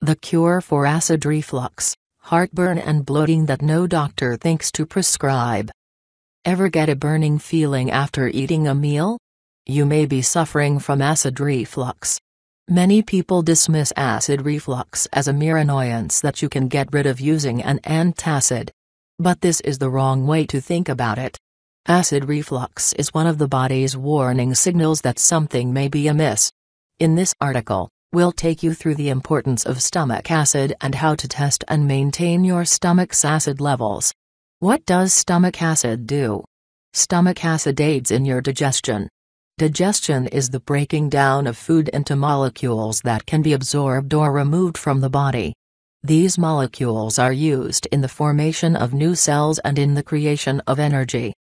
The cure for acid reflux, heartburn and bloating that no doctor thinks to prescribe. Ever get a burning feeling after eating a meal? You may be suffering from acid reflux. Many people dismiss acid reflux as a mere annoyance that you can get rid of using an antacid. But this is the wrong way to think about it. Acid reflux is one of the body's warning signals that something may be amiss. In this article, We'll take you through the importance of stomach acid and how to test and maintain your stomach's acid levels. What does stomach acid do? Stomach acid aids in your digestion. Digestion is the breaking down of food into molecules that can be absorbed or removed from the body. These molecules are used in the formation of new cells and in the creation of energy.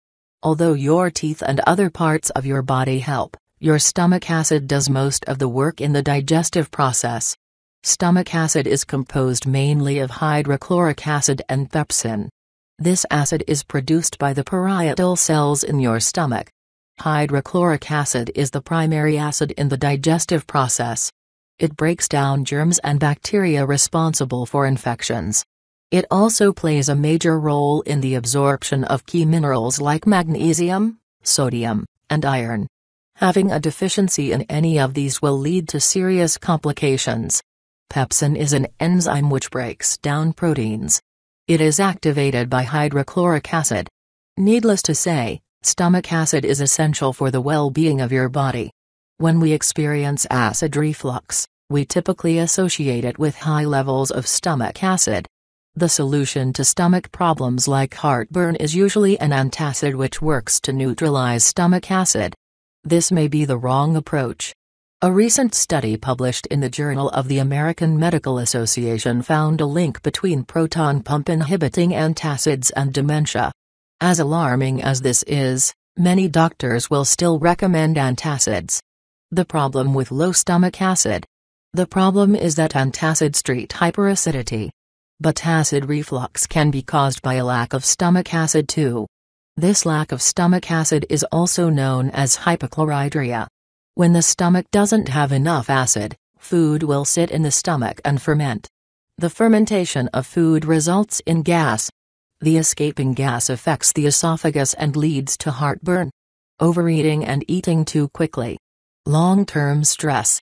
Although your teeth and other parts of your body help, your stomach acid does most of the work in the digestive process. Stomach acid is composed mainly of hydrochloric acid and pepsin. This acid is produced by the parietal cells in your stomach. Hydrochloric acid is the primary acid in the digestive process. It breaks down germs and bacteria responsible for infections. It also plays a major role in the absorption of key minerals like magnesium, sodium, and iron. Having a deficiency in any of these will lead to serious complications. Pepsin is an enzyme which breaks down proteins. It is activated by hydrochloric acid. Needless to say, stomach acid is essential for the well-being of your body. When we experience acid reflux, we typically associate it with high levels of stomach acid. The solution to stomach problems like heartburn is usually an antacid which works to neutralize stomach acid this may be the wrong approach. A recent study published in the Journal of the American Medical Association found a link between proton pump inhibiting antacids and dementia. As alarming as this is, many doctors will still recommend antacids. The problem with low stomach acid. The problem is that antacids treat hyperacidity. But acid reflux can be caused by a lack of stomach acid too. This lack of stomach acid is also known as hypochloridria. When the stomach doesn't have enough acid, food will sit in the stomach and ferment. The fermentation of food results in gas. The escaping gas affects the esophagus and leads to heartburn. Overeating and eating too quickly. Long-term stress.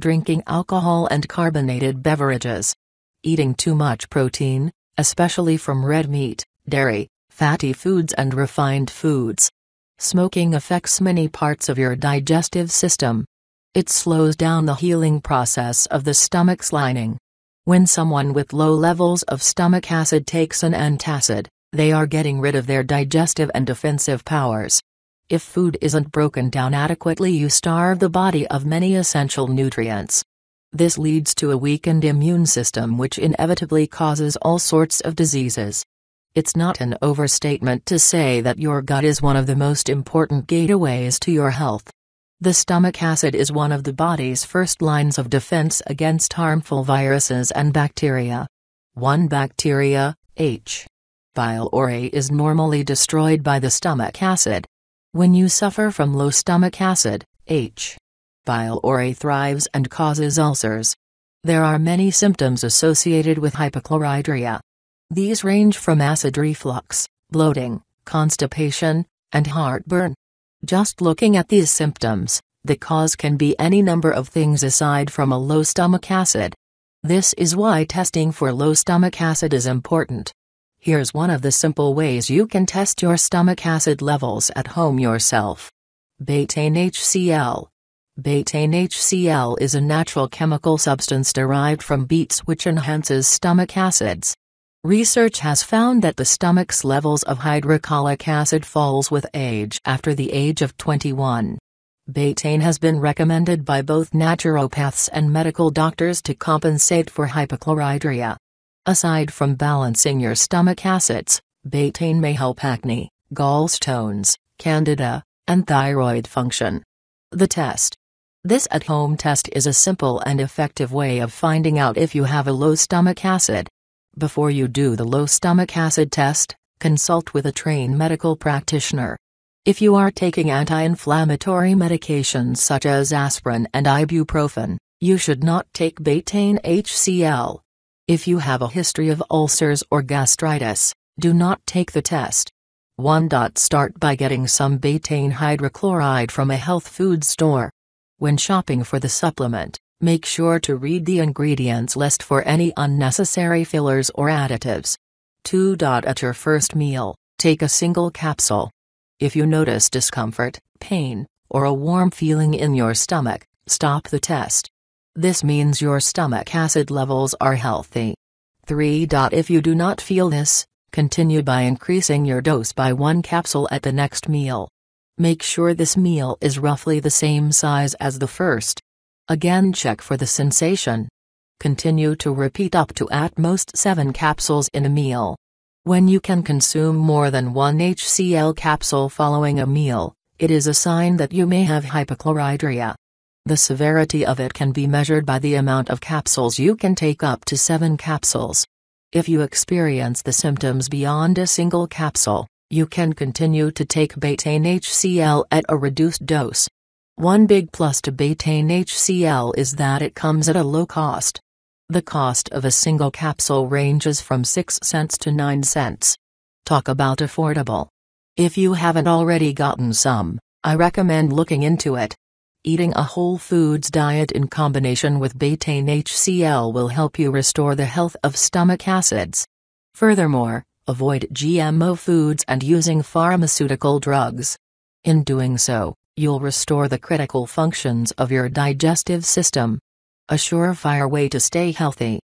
Drinking alcohol and carbonated beverages. Eating too much protein, especially from red meat, dairy, fatty foods and refined foods. Smoking affects many parts of your digestive system. It slows down the healing process of the stomach's lining. When someone with low levels of stomach acid takes an antacid, they are getting rid of their digestive and defensive powers. If food isn't broken down adequately, you starve the body of many essential nutrients. This leads to a weakened immune system, which inevitably causes all sorts of diseases. It's not an overstatement to say that your gut is one of the most important gateways to your health. The stomach acid is one of the body's first lines of defense against harmful viruses and bacteria. One bacteria, H. bile or A, is normally destroyed by the stomach acid. When you suffer from low stomach acid, H. bile or A thrives and causes ulcers. There are many symptoms associated with hypochloridria. These range from acid reflux, bloating, constipation, and heartburn. Just looking at these symptoms, the cause can be any number of things aside from a low stomach acid. This is why testing for low stomach acid is important. Here's one of the simple ways you can test your stomach acid levels at home yourself. Betaine HCl. Betaine HCl is a natural chemical substance derived from beets which enhances stomach acids. Research has found that the stomach's levels of hydrochloric acid falls with age after the age of 21. Betaine has been recommended by both naturopaths and medical doctors to compensate for hypochloridria. Aside from balancing your stomach acids, betaine may help acne, gallstones, candida, and thyroid function. The test. This at-home test is a simple and effective way of finding out if you have a low stomach acid before you do the low stomach acid test, consult with a trained medical practitioner. If you are taking anti-inflammatory medications such as aspirin and ibuprofen, you should not take betaine HCl. If you have a history of ulcers or gastritis, do not take the test. 1. Start by getting some betaine hydrochloride from a health food store. When shopping for the supplement, Make sure to read the ingredients list for any unnecessary fillers or additives. 2. At your first meal, take a single capsule. If you notice discomfort, pain, or a warm feeling in your stomach, stop the test. This means your stomach acid levels are healthy. 3. If you do not feel this, continue by increasing your dose by one capsule at the next meal. Make sure this meal is roughly the same size as the first. Again check for the sensation. Continue to repeat up to at most 7 capsules in a meal. When you can consume more than 1 HCl capsule following a meal, it is a sign that you may have hypochloridria. The severity of it can be measured by the amount of capsules you can take up to 7 capsules. If you experience the symptoms beyond a single capsule, you can continue to take betaine HCl at a reduced dose. One big plus to Betaine HCl is that it comes at a low cost. The cost of a single capsule ranges from 6 cents to 9 cents. Talk about affordable. If you haven't already gotten some, I recommend looking into it. Eating a whole foods diet in combination with betaine HCl will help you restore the health of stomach acids. Furthermore, avoid GMO foods and using pharmaceutical drugs. In doing so, You'll restore the critical functions of your digestive system. A surefire way to stay healthy